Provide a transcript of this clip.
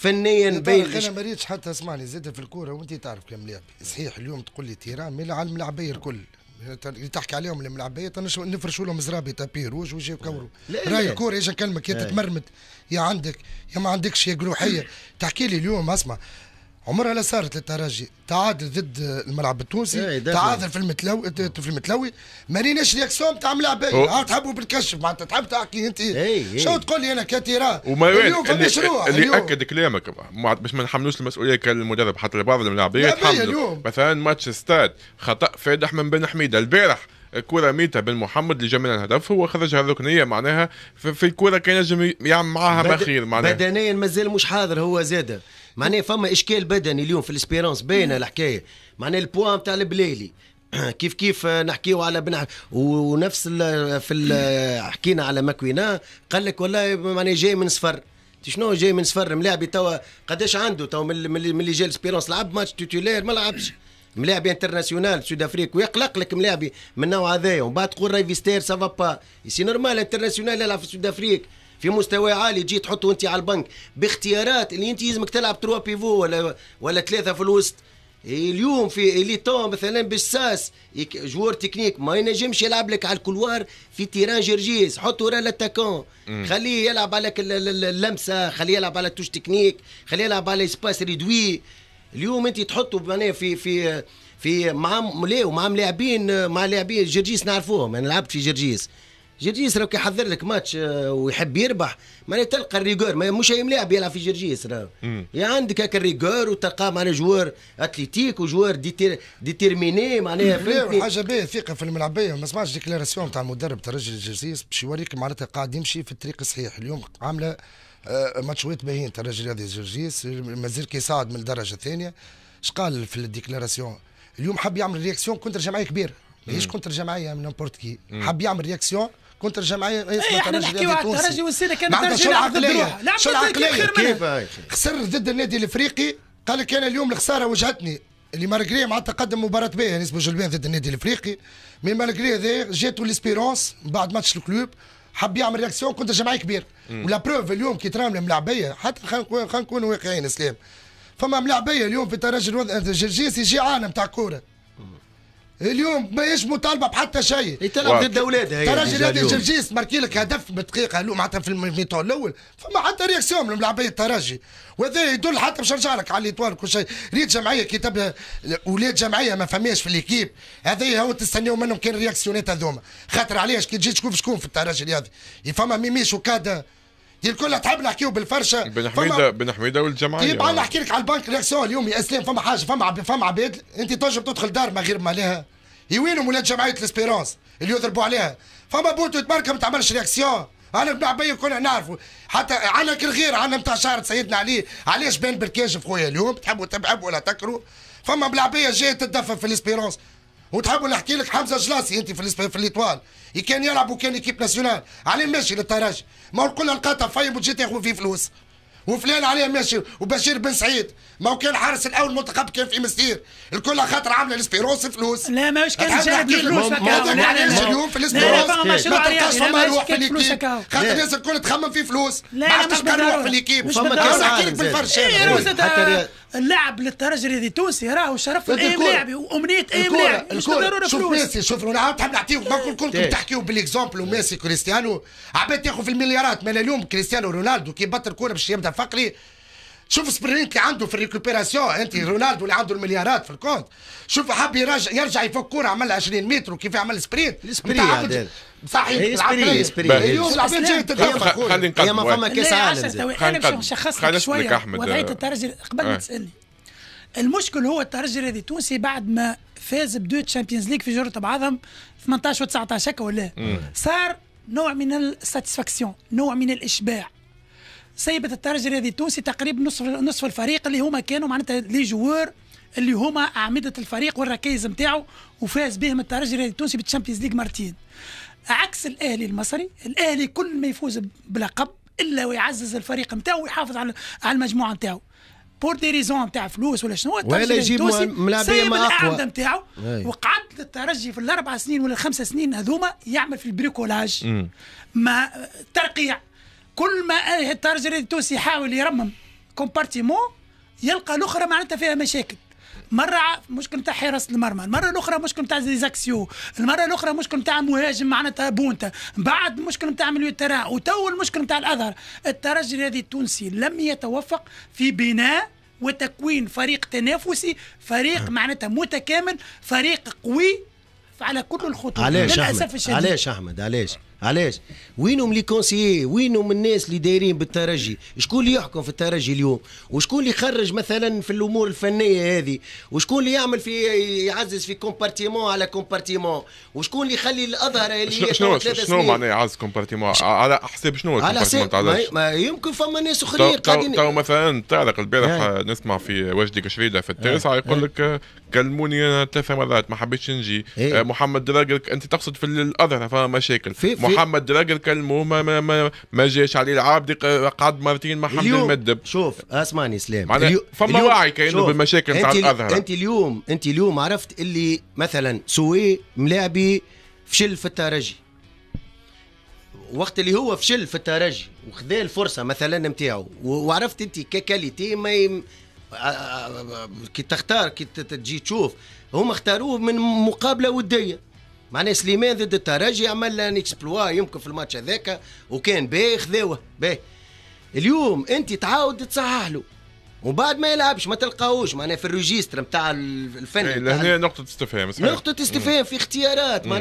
فنيا بايخ انا مريتش حتى اسمعني زيد في الكوره وانت تعرف كم لعب صحيح اليوم تقول لي تيران مي على الملاعبيه الكل اللي تحكي عليهم الملعبيه نفرشوا لهم زرابي تابي روج ويجي يكوروا راي الكوره ايش نكلمك يا إيه. تتمرمد يا عندك يا ما عندكش يا جروحيه تحكي لي اليوم اسمع عمرها لا صارت للترجي تعادل ضد الملعب التونسي إيه، تعادل في المتلوي في المتلوي إيه. ما ريناش رياكسيون تاع ملعب تحبوا بالكشف معناتها تحب تحكي انت إيه، شو تقول لي انا كاتيرا وما اليوم فماش روح اللي اكد كلامك باش ما نحملوش المسؤوليه كان المدرب حتى لبعض الملاعبيه تحملوا مثلا ماتش ستاد خطا فادح من بن حميده البارح كرة ميتة بن محمد اللي جا منها الهدف هو خرجها الركنية معناها في الكرة كان ينجم يعمل معاها ما خير معناها بدنيا مازال مش حاضر هو زاده معناها فما اشكال بدني اليوم في الاسبيرانس باينه الحكايه معناها البوان نتاع البلالي كيف كيف نحكيو على بن ونفس في حكينا على ماكوينا قال لك والله معناها جاي من صفر شنو جاي من صفر ملاعبي توا قداش عنده توا من اللي جا الاسبيرانس لعب ماتش توتولير ما لعبش ملاعبي انترناسيونال سود افريك ويقلق لك ملاعبي من النوع هذايا ومن بعد تقول راي فيستير سافا با سي نورمال انترناسيونال يلعب في سود افريك في مستوى عالي تجي تحطه انت على البنك باختيارات اللي انت لازمك تلعب تروا بيفو ولا ولا ثلاثه في الوسط إيه، اليوم في ليتون مثلا بالساس جوار تكنيك ما ينجمش يلعب لك على الكولوار في تيران جرجيز حطه ورا الاتاكون خليه يلعب على اللمسه خليه يلعب على التوش تكنيك خليه يلعب على سباس ريدوي اليوم انت تحطه بمعنى في في في مع ملي ومع لاعبين مع لاعبين جرجيس نعرفوهم انا لعبت في جرجيس جرجيس راه كيحضر لك ماتش آه، ويحب يربح ما تلقى الريغور ما مش ملاعب يلعب في جرجيس راه يا عندك هكا الريغور وتلقاه معنا جوار اتليتيك وجوار ديتير ديتيرميني معناها فهمتني حاجه باهيه ثقه في الملعبيه ما سمعتش ديكلاراسيون تاع المدرب تاع رجل جرجيس باش يوريك معناتها قاعد يمشي في الطريق الصحيح اليوم عامله آه، ماتشوات باهيين تاع الرجل هذا جرجيس مازال كيصعد من الدرجه الثانيه اش قال في الديكلاراسيون اليوم حب يعمل رياكسيون كونتر جمعيه كبيره ماهيش كونتر جمعيه من نيمبورت كي حب يعمل رياكسيون كنت الجمعيه هي إيه، اسمها احنا نحكيو على الترجي والسيره كانت ترجي شو العقليه شو العقليه كيف خسر ضد النادي الافريقي قال لك انا اليوم الخساره وجهتني اللي مارغري مع تقدم مباراة باهية نسبة جلبان ضد النادي الافريقي مي مارغري هذا جاتو ليسبيرونس بعد ماتش الكلوب حب يعمل رياكسيون كنت جمعيه كبير ولا بروف اليوم كي ترامل ملاعبيه حتى خلينا نكونوا واقعيين اسلام فما ملاعبيه اليوم في الترجي الوضع الجرجيس يجي عالم كوره اليوم ما مطالبه بحتى شيء يتلعب ضد اولادها ترى جنادي جرجيس ماركي لك هدف بدقيقه اليوم معناتها في الميتو الاول فما حتى رياكسيون من ملاعبيه الترجي وهذا يدل حتى باش نرجع لك على الاطوال وكل شيء ريت جمعيه كتاب ولاد جمعيه ما فماش في الاكيب هذا هو تستناو منهم كان رياكسيونات هذوما خاطر علاش كي تجي تشوف شكون في الترجي هذا فما ميميش وكادا دي الكل تحب نحكيو بالفرشه بن حميده بن حميده والجمعيه طيب انا احكي آه. لك على البنك ريكسيون اليوم يا اسلام فما حاجه فما فما عباد انت تنجم تدخل دار ما غير ما لها وينهم ولاد جمعيه الاسبيرونس اللي يضربوا عليها فما بوتو بركه ما تعملش ريكسيون انا بن عبيه كنا نعرفوا حتى كل غير عندنا نتاع شهر سيدنا علي علاش بان بالكاشف خويا اليوم تحبوا تحبوا ولا تكروا فما بلعبيه جايه تدفن في الاسبيرونس وتحبوا نحكي لك حمزه جلاسي انت في في الاطوال كان يلعب وكان ايكيب ناسيونال عليه ماشي للترجي ما هو كل لقاتها فيب وتجي تاخذ فيه فلوس وفلان عليه ماشي وبشير بن سعيد ما هو كان حارس الاول منتخب كان في مسير الكل خاطر عامله الاسبيروس فلوس لا ماهوش كان جايب فلوس هكا لا اليوم في الاسبيروس ما تلقاش فما روح في الاكيب خاطر الناس الكل تخمم في فلوس ما عادش تلقى روح في الاكيب فما كان نحكي لك بالفرش اللاعب للترجي تونسي راهو شرف اي لاعبي وامنيه اي لاعبي مش ضروره فلوس شوف ميسي شوف انا نعطيو كل كلكم إيه. تحكيو بالاكزومبل وميسي كريستيانو عباد تاخذ في المليارات مالا اليوم كريستيانو رونالدو كي بطل كوره باش يبدا فقري شوف اللي عنده في الريكوبيراسيون انت رونالدو اللي عنده المليارات في الكونت شوف حب يرجع يرجع يفك كوره عمل 20 متر وكيف عمل سبرينت إيه، سبرينت صحيح سبرينت أيوه، سبرينت خلينا نقدم هي ما فما كاس عالم انا شخصت نشخص لك شويه وضعيه الترجي قبل ما آه. تسالني المشكل هو الترجي هذه التونسي بعد ما فاز بدو تشامبيونز ليج في جرة بعضهم 18 و19 هكا ولا صار نوع من الساتسفاكسيون نوع من الاشباع سيبت الترجي هذه التونسي تقريبا نصف نصف الفريق اللي هما كانوا معناتها لي جوار اللي هما اعمده الفريق والركائز نتاعو وفاز بهم الترجي الرياضي التونسي بالتشامبيونز ليغ مرتين عكس الاهلي المصري الاهلي كل ما يفوز بلقب الا ويعزز الفريق نتاعو ويحافظ على على المجموعه نتاعو بور دي ريزون نتاع فلوس ولا شنو ولا يجيب ملاعبيه ما اقوى نتاعو وقعد الترجي في الاربع سنين ولا الخمس سنين هذوما يعمل في البريكولاج ما ترقيع كل ما آه، الترجري التونسي يحاول يرمم كومبارتيمون يلقى الاخرى معناتها فيها مشاكل مره مشكل نتاع حراسه المرمى المره الاخرى مشكل نتاع زيزاكسيو المره الاخرى مشكل نتاع مهاجم معناتها بونتا بعد مشكل نتاع مليو ترا وتو المشكل نتاع الازهر الترجي الرياضي التونسي لم يتوفق في بناء وتكوين فريق تنافسي فريق نعم. معناتها متكامل فريق قوي على كل الخطوط للاسف الشديد علاش احمد علاش علاش وينهم لي كونسيي وينهم الناس اللي دايرين بالترجي شكون اللي يحكم في الترجي اليوم وشكون اللي يخرج مثلا في الامور الفنيه هذه وشكون اللي يعمل في يعزز في كومبارتيمون على كومبارتيمون وشكون اللي يخلي الاظهر اللي شنو شنو, شنو معناه يعزز كومبارتيمون على حساب شنو على حساب ما, يمكن فما ناس اخرين قاعدين تو مثلا تعلق البارح نعم. نسمع في نعم. وجدي قشريده في التاسعه نعم. يقول لك كلموني انا ثلاث مرات ما حبيتش نجي إيه. آه، محمد دراجلك انت تقصد في الاظهر فما مشاكل في محمد دراجر كان المهم ما, ما, ما جاش عليه العابدي قعد مرتين مع حمد المدب شوف اسمعني سلام فما وعي كانه بالمشاكل نتاع الازهر انت اليوم انت اليوم عرفت اللي مثلا سوي ملاعبي فشل في الترجي وقت اللي هو فشل في الترجي وخذا الفرصه مثلا نتاعو وعرفت انت ككاليتي ما يم... كي تختار كي تجي تشوف هم اختاروه من مقابله وديه معناها سليمان ضد الترجي عمل لان اكسبلوا يمكن في الماتش هذاك وكان باهي خذاوه باهي اليوم انت تعاود تصحح له وبعد ما يلعبش ما تلقاهوش معناها في الريجيستر نتاع الفن إيه، لهنا نقطة استفهام نقطة استفهام في اختيارات معناها